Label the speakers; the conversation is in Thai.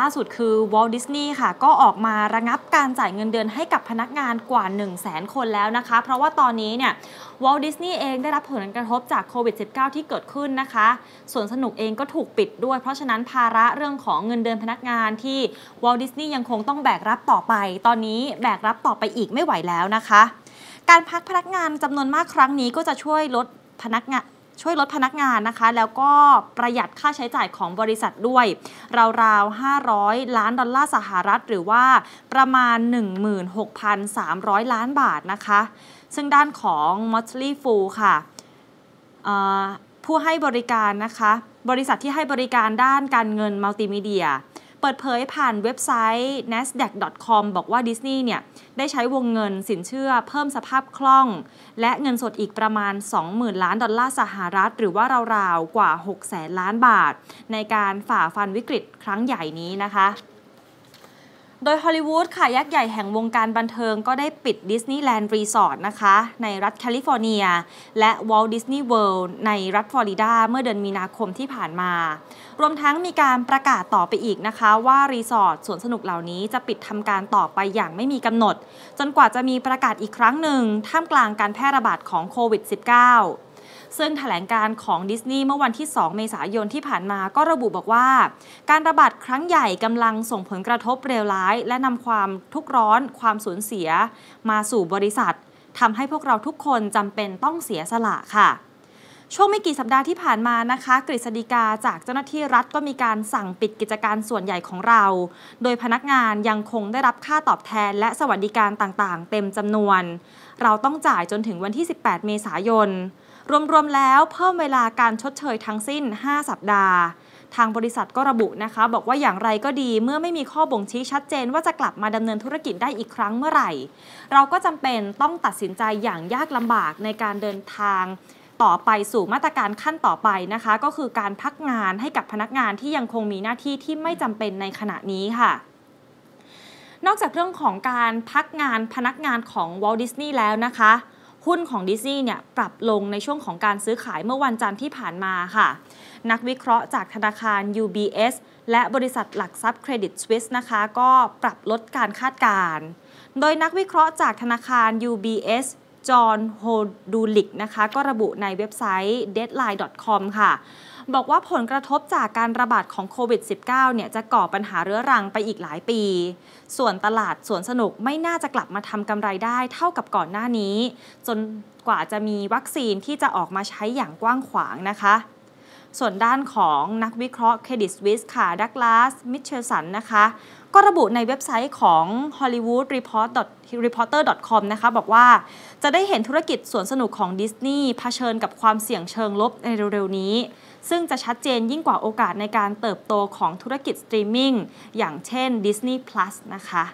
Speaker 1: ล่าสุดคือวอลดิสนีย์ค่ะก็ออกมาระงับการจ่ายเงินเดือนให้กับพนักงานกว่า1 0 0 0 0แคนแล้วนะคะ เพราะว่าตอนนี้เนี่ยวอลดิสนีย์เองได้รับผลกระทบจากโควิด -19 ที่เกิดขึ้นนะคะส่วนสนุกเองก็ถูกปิดด้วย เพราะฉะนั้นภาระเรื่องของเงินเดือนพนักงานที่วอลดิสนีย์ยังคงต้องแบกรับต่อไปตอนนี้แบกรับต่อไปอีกไม่ไหวแล้วนะคะ การพักพนักงานจำนวนมากครั้งนี้ก็จะช่วยลดพนักงานช่วยลดพนักงานนะคะแล้วก็ประหยัดค่าใช้จ่ายของบริษัทด้วย ราวๆ 500 ล้านดอลลาร์สหรัฐหรือว่าประมาณ 16,300 ล้านบาทนะคะ ซึ่งด้านของมอสลีฟูค่ะผู้ให้บริการนะคะ บริษัทที่ให้บริการด้านการเงินมัลติมีเดียเปิดเผยผ่านเว็บไซต์ nasdaq.com บอกว่าดิสนีย์เนี่ย ได้ใช้วงเงินสินเชื่อเพิ่มสภาพคล่อง และเงินสดอีกประมาณ 20,000ล้านดอลลาร์สหรัฐ หรือว่าราวๆกว่า6แสนล้านบาท ในการฝ่าฟันวิกฤตครั้งใหญ่นี้นะคะโดยฮอลลีวูดค่ะยักษ์ใหญ่แห่งวงการบันเทิงก็ได้ปิดดิสนีย์แลนด์รีสอร์ทนะคะ ในรัฐแคลิฟอร์เนีย และวอลดิสนีย์เวิลด์ในรัฐฟลอริดาเมื่อเดือนมีนาคมที่ผ่านมา รวมทั้งมีการประกาศต่อไปอีกนะคะ ว่ารีสอร์ทสวนสนุกเหล่านี้จะปิดทำการต่อไปอย่างไม่มีกำหนด จนกว่าจะมีประกาศอีกครั้งหนึ่งท่ามกลางการแพร่ระบาดของโควิด -19 ซึ่งถแถลงการของดิสนีย์เมื่อวันที่ 2 เมษายนที่ผ่านมาก็ระบุบอกว่า การระบาดครั้งใหญ่กำลังส่งผลกระทบเร็วร้าย และนำความทุกข์ร้อน ความสูญเสียมาสู่บริษัททำให้พวกเราทุกคนจำเป็นต้องเสียสละค่ะ ช่วงไม่กี่สัปดาห์ที่ผ่านมานะคะ กฤษฎีกาจากเจ้าหน้าที่รัฐก็มีการสั่งปิดกิจการส่วนใหญ่ของเรา โดยพนักงานยังคงได้รับค่าตอบแทน และสวัสดิการต่างๆ เต็มจำนวน เราต้องจ่ายจนถึงวันที่ 18 เมษายนรวมๆแล้ว เพิ่มเวลาการชดเชยทั้งสิ้น 5 สัปดาห์ ทางบริษัทก็ระบุนะคะ บอกว่าอย่างไรก็ดีเมื่อไม่มีข้อบ่งชี้ชัดเจน ว่าจะกลับมาดำเนินธุรกิจได้อีกครั้งเมื่อไหร่ เราก็จำเป็นต้องตัดสินใจอย่างยากลำบากในการเดินทางต่อไปสู่มาตรการขั้นต่อไปนะคะ ก็คือการพักงานให้กับพนักงานที่ยังคงมีหน้าที่ที่ไม่จำเป็นในขณะนี้ค่ะ นอกจากเรื่องของการพักงานพนักงานของวอลดิสนีย์แล้วนะคะหุ้นของดิสซี่เนี่ยปรับลงในช่วงของการซื้อขายเมื่อวันจันทร์ที่ผ่านมาค่ะ นักวิเคราะห์จากธนาคาร UBS และบริษัทหลักทรัพย์เครดิตสวิสนะคะก็ปรับลดการคาดการณ์โดยนักวิเคราะห์จากธนาคาร UBS จอห์นโฮดูลิกนะคะก็ระบุในเว็บไซต์ deadline.com ค่ะ บอกว่าผลกระทบจากการระบาดของโควิด -19 เนี่ยจะก่อปัญหาเรื้อรังไปอีกหลายปี ส่วนตลาดสวนสนุกไม่น่าจะกลับมาทำกำไรได้เท่ากับก่อนหน้านี้ จนกว่าจะมีวัคซีนที่จะออกมาใช้อย่างกว้างขวางนะคะส่วนด้านของนักวิเคราะห์เครดิตสวิสค่ะดักลาสมิเชลสันนะคะ ก็ระบุในเว็บไซต์ของ Hollywood Reporter com นะคะ บอกว่า จะได้เห็นธุรกิจสวนสนุกของดิสนีย์เผชิญกับความเสี่ยงเชิงลบในเร็วๆ นี้ ซึ่งจะชัดเจนยิ่งกว่าโอกาสในการเติบโตของธุรกิจสตรีมมิ่งอย่างเช่น Disney Plus นะคะ